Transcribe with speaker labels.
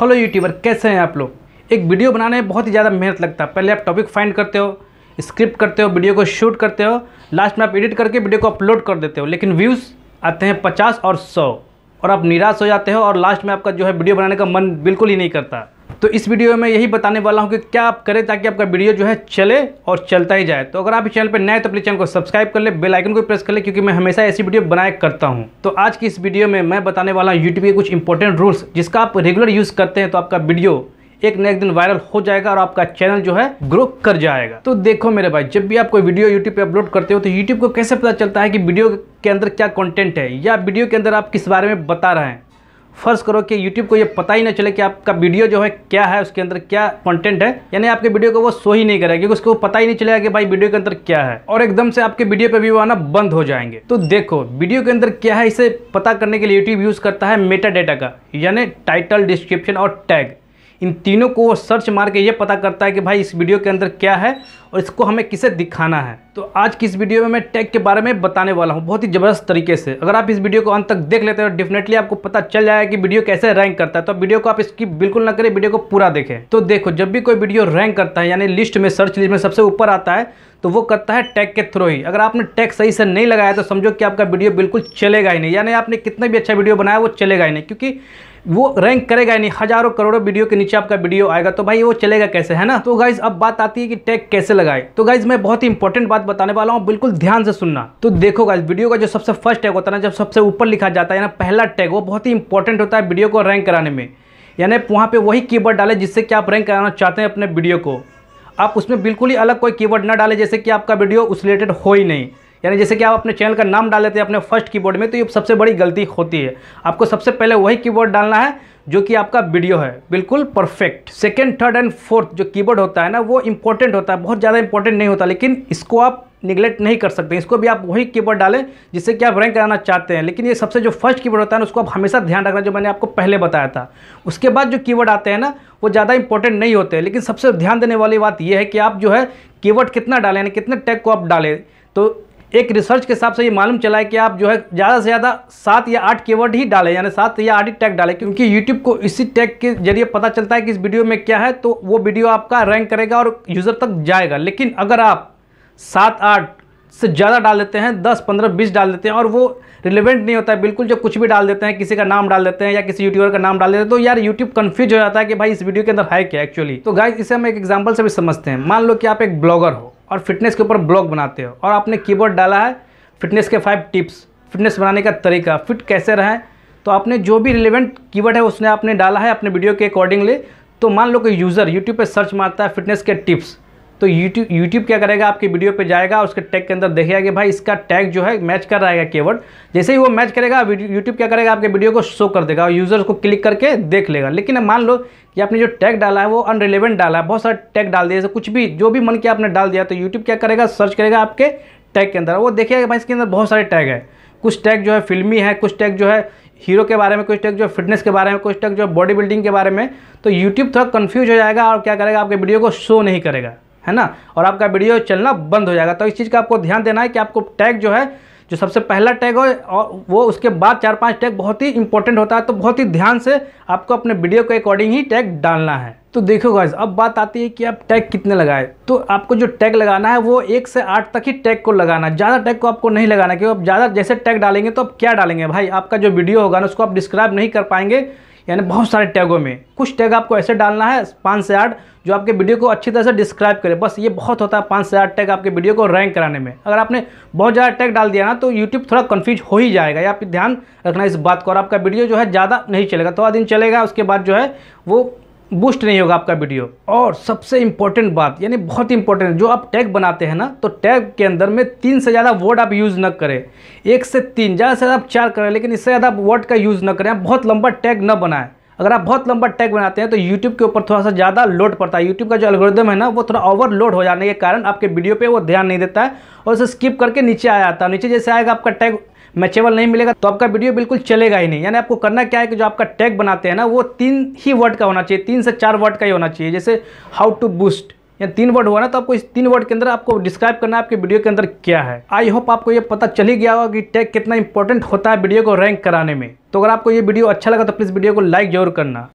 Speaker 1: hello YouTuber कैसे हैं आप लोग एक वीडियो बनाने में बहुत ही ज़्यादा मेहनत लगता है पहले आप टॉपिक फाइंड करते हो स्क्रिप्ट करते हो वीडियो को शूट करते हो लास्ट में आप एडिट करके वीडियो को अपलोड कर देते हो लेकिन व्यूज़ आते हैं पचास और सौ और आप निराश हो जाते हो और लास्ट में आपका जो है वीडियो बनाने का मन बिल्कुल ही नहीं करता तो इस वीडियो में यही बताने वाला हूँ कि क्या आप करें ताकि आपका वीडियो जो है चले और चलता ही जाए तो अगर आप इस चैनल पर नए तो अपने चैनल को सब्सक्राइब कर ले बेल आइकन को प्रेस कर ले क्योंकि मैं हमेशा ऐसी वीडियो बनाया करता हूँ तो आज की इस वीडियो में मैं बताने वाला हूँ यूट्यूब के कुछ इंपॉर्टेंट रूल्स जिसका आप रेगुलर यूज़ करते हैं तो आपका वीडियो एक ना एक दिन वायरल हो जाएगा और आपका चैनल जो है ग्रो कर जाएगा तो देखो मेरे भाई जब भी आप कोई वीडियो यूट्यूब पे अपलोड करते हो तो यूट्यूब को कैसे पता चलता है कि वीडियो के अंदर क्या कंटेंट है या वीडियो के अंदर आप किस बारे में बता रहे हैं फ़र्ज़ करो कि यूट्यूब को ये पता ही ना चले कि आपका वीडियो जो है क्या है उसके अंदर क्या कंटेंट है यानी आपके वीडियो को वो शो ही नहीं करेगा क्योंकि उसको पता ही नहीं चलेगा कि भाई वीडियो के अंदर क्या है और एकदम से आपके वीडियो भी व्यू आना बंद हो जाएंगे तो देखो वीडियो के अंदर क्या है इसे पता करने के लिए यूट्यूब यूज़ करता है मेटा डेटा का यानी टाइटल डिस्क्रिप्शन और टैग इन तीनों को वो सर्च मार के ये पता करता है कि भाई इस वीडियो के अंदर क्या है और इसको हमें किसे दिखाना है तो आज की इस वीडियो में मैं टैग के बारे में बताने वाला हूँ बहुत ही ज़बरदस्त तरीके से अगर आप इस वीडियो को अंत तक देख लेते हैं डेफिनेटली आपको पता चल जाएगा कि वीडियो कैसे रैंक करता है तो वीडियो को आप इसकी बिल्कुल ना करें वीडियो को पूरा देखें तो देखो जब भी कोई वीडियो रैंक करता है यानी लिस्ट में सर्च लिस्ट में सबसे ऊपर आता है तो वो करता है टैग के थ्रू ही अगर आपने टैग सही से नहीं लगाया तो समझो कि आपका वीडियो बिल्कुल चलेगा ही नहीं यानी आपने कितना भी अच्छा वीडियो बनाया वो चलेगा ही नहीं क्योंकि वो रैंक करेगा यानी हज़ारों करोड़ों वीडियो के नीचे आपका वीडियो आएगा तो भाई वो चलेगा कैसे है ना तो गाइज़ अब बात आती है कि टैग कैसे लगाए तो गाइज़ मैं बहुत ही इंपॉर्टेंट बात बताने वाला हूँ बिल्कुल ध्यान से सुनना तो देखो गाइज वीडियो का जो सबसे फर्स्ट टैग होता है ना जब सबसे ऊपर लिखा जाता है ना पहला टैग वो बहुत ही इंपॉर्टेंट होता है वीडियो को रैंक कराने में यानी वहाँ पर वही कीवर्ड डाले जिससे कि आप रैंक कराना चाहते हैं अपने वीडियो को आप उसमें बिल्कुल ही अलग कोई कीवर्ड ना डालें जैसे कि आपका वीडियो उस रिलेटेड हो ही नहीं यानी जैसे कि आप अपने चैनल का नाम डाल लेते हैं अपने फर्स्ट कीबोर्ड में तो ये सबसे बड़ी गलती होती है आपको सबसे पहले वही कीबोर्ड डालना है जो कि आपका वीडियो है बिल्कुल perfect second third and fourth जो कीबोर्ड होता है ना वो इंपॉर्टेंट होता है बहुत ज़्यादा इंपॉर्टेंट नहीं होता लेकिन इसको आप निगलेक्ट नहीं कर सकते इसको भी आप वही कीबोर्ड डालें जिससे कि आप रैंक कराना चाहते हैं लेकिन ये सबसे जो फर्स्ट कीबोर्ड होता है ना उसको आप हमेशा ध्यान रखना जो मैंने आपको पहले बताया था उसके बाद जो कीवर्ड आते हैं ना वो ज़्यादा इंपॉर्टेंट नहीं होते लेकिन सबसे ध्यान देने वाली बात यह है कि आप जो है कीवर्ड कितना डालें यानी कितने टैग को आप डालें तो एक रिसर्च के हिसाब से ये मालूम चला है कि आप जो है ज़्यादा से ज़्यादा सात या आठ कीवर्ड ही डालें यानी सात या आठ टैग डालें क्योंकि यूट्यूब को इसी टैग के जरिए पता चलता है कि इस वीडियो में क्या है तो वो वीडियो आपका रैंक करेगा और यूज़र तक जाएगा लेकिन अगर आप सात आठ से ज़्यादा डाल देते हैं दस पंद्रह बीस डाल देते हैं और वो रिलेवेंट नहीं होता है बिल्कुल जो कुछ भी डाल देते हैं किसी का नाम डाल देते हैं या किसी यूट्यूबर का नाम डाल देते हैं तो यार यूट्यूब कन्फ्यूज हो जाता है कि भाई इस वीडियो के अंदर है क्या एक्चुअली तो गाय इसे हम एक एग्जाम्पल से भी समझते हैं मान लो कि आप एक ब्लॉगर हो और फिटनेस के ऊपर ब्लॉग बनाते हो और आपने कीबोर्ड डाला है फिटनेस के फाइव टिप्स फिटनेस बनाने का तरीका फिट कैसे रहें तो आपने जो भी रिलेवेंट कीवर्ड है उसने आपने डाला है अपने वीडियो के अकॉर्डिंगली तो मान लो कि यूज़र यूट्यूब पर सर्च मारता है फिटनेस के टिप्स तो यूट्यूब यूट्यूब क्या करेगा आपकी वीडियो पे जाएगा उसके टैग के अंदर देखेगा कि भाई इसका टैग जो है मैच कर रहा है कीवर्ड जैसे ही वो मैच करेगा यूट्यूब क्या करेगा आपके वीडियो को शो कर देगा और यूज़र्स को क्लिक करके देख लेगा लेकिन मान लो कि आपने जो टैग डाला है वो अनरिलेवेंट डाला है बहुत सारे टैग डाल दिया जैसे कुछ भी जो भी मन किया आपने डाल दिया तो यूट्यूब क्या करेगा सर्च करेगा आपके टैग के अंदर वो देखिएगा भाई इसके अंदर बहुत सारे टैग है कुछ टैग जो है फिल्मी है कुछ टैग जो है हीरो के बारे में कुछ टैग जो है फिटनेस के बारे में कुछ टैग जो है बॉडी बिल्डिंग के बारे में तो यूट्यूब थोड़ा कन्फ्यूज हो जाएगा और क्या करेगा आपके वीडियो को शो नहीं करेगा है ना और आपका वीडियो चलना बंद हो जाएगा तो इस चीज़ का आपको ध्यान देना है कि आपको टैग जो है जो सबसे पहला टैग हो और वो उसके बाद चार पांच टैग बहुत ही इंपॉर्टेंट होता है तो बहुत ही ध्यान से आपको अपने वीडियो के अकॉर्डिंग ही टैग डालना है तो देखो गाइज अब बात आती है कि आप टैग कितने लगाए तो आपको जो टैग लगाना है वो एक से आठ तक ही टैग को लगाना ज़्यादा टैग को आपको नहीं लगाना क्योंकि आप ज़्यादा जैसे टैग डालेंगे तो आप क्या डालेंगे भाई आपका जो वीडियो होगा ना उसको आप डिस्क्राइब नहीं कर पाएंगे यानी बहुत सारे टैगों में कुछ टैग आपको ऐसे डालना है पाँच से आठ जो आपके वीडियो को अच्छी तरह से डिस्क्राइब करे बस ये बहुत होता है पाँच से आठ टैग आपके वीडियो को रैंक कराने में अगर आपने बहुत ज़्यादा टैग डाल दिया ना तो यूट्यूब थोड़ा कन्फ्यूज हो ही जाएगा या आप ध्यान रखना इस बात को और आपका वीडियो जो है ज़्यादा नहीं चलेगा थोड़ा दिन चलेगा उसके बाद जो है वो बूस्ट नहीं होगा आपका वीडियो और सबसे इम्पोर्टेंट बात यानी बहुत इंपॉर्टेंट जो आप टैग बनाते हैं ना तो टैग के अंदर में तीन से ज़्यादा वर्ड आप यूज़ न करें एक से तीन ज़्यादा से ज़्यादा आप चार करें लेकिन इससे ज़्यादा आप वर्ड का यूज़ न करें आप बहुत लंबा टैग न बनाएं अगर आप बहुत लंबा टैग बनाते हैं तो यूट्यूब के ऊपर थोड़ा सा ज़्यादा लोड पड़ता है यूट्यूब का जो एल्गोरिदम है ना वो थोड़ा ओवरलोड हो जाने के कारण आपके वीडियो पे वो ध्यान नहीं देता है और उसे स्किप करके नीचे आ जाता है नीचे जैसे आएगा आपका टैग मैचेबल नहीं मिलेगा तो आपका वीडियो बिल्कुल चलेगा ही नहीं यानी आपको करना क्या है कि जो आपका टैग बनाते हैं ना वो तीन ही वर्ड का होना चाहिए तीन से चार वर्ड का ही होना चाहिए जैसे हाउ टू बूस्ट या तीन वर्ड हुआ ना तो आपको इस तीन वर्ड के अंदर आपको डिस्क्राइब करना है आपके वीडियो के अंदर क्या है आई होप आपको ये पता चल ही गया होगा कि टैग कितना इंपॉर्टेंट होता है वीडियो को रैंक कराने में तो अगर आपको ये वीडियो अच्छा लगा तो प्लीज़ वीडियो को लाइक जरूर करना